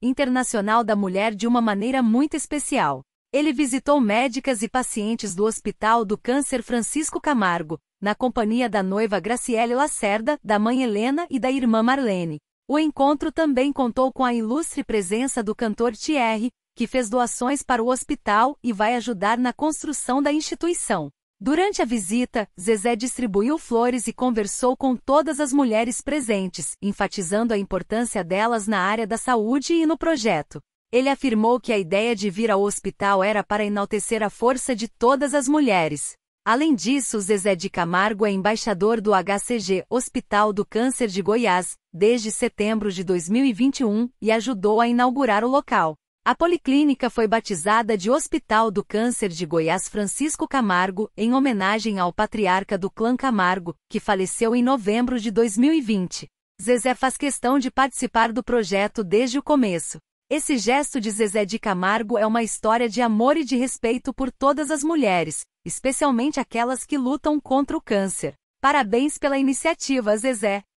Internacional da Mulher de uma maneira muito especial. Ele visitou médicas e pacientes do Hospital do Câncer Francisco Camargo, na companhia da noiva Graciele Lacerda, da mãe Helena e da irmã Marlene. O encontro também contou com a ilustre presença do cantor Thierry, que fez doações para o hospital e vai ajudar na construção da instituição. Durante a visita, Zezé distribuiu flores e conversou com todas as mulheres presentes, enfatizando a importância delas na área da saúde e no projeto. Ele afirmou que a ideia de vir ao hospital era para enaltecer a força de todas as mulheres. Além disso, Zezé de Camargo é embaixador do HCG Hospital do Câncer de Goiás desde setembro de 2021 e ajudou a inaugurar o local. A policlínica foi batizada de Hospital do Câncer de Goiás Francisco Camargo, em homenagem ao patriarca do clã Camargo, que faleceu em novembro de 2020. Zezé faz questão de participar do projeto desde o começo. Esse gesto de Zezé de Camargo é uma história de amor e de respeito por todas as mulheres, especialmente aquelas que lutam contra o câncer. Parabéns pela iniciativa, Zezé!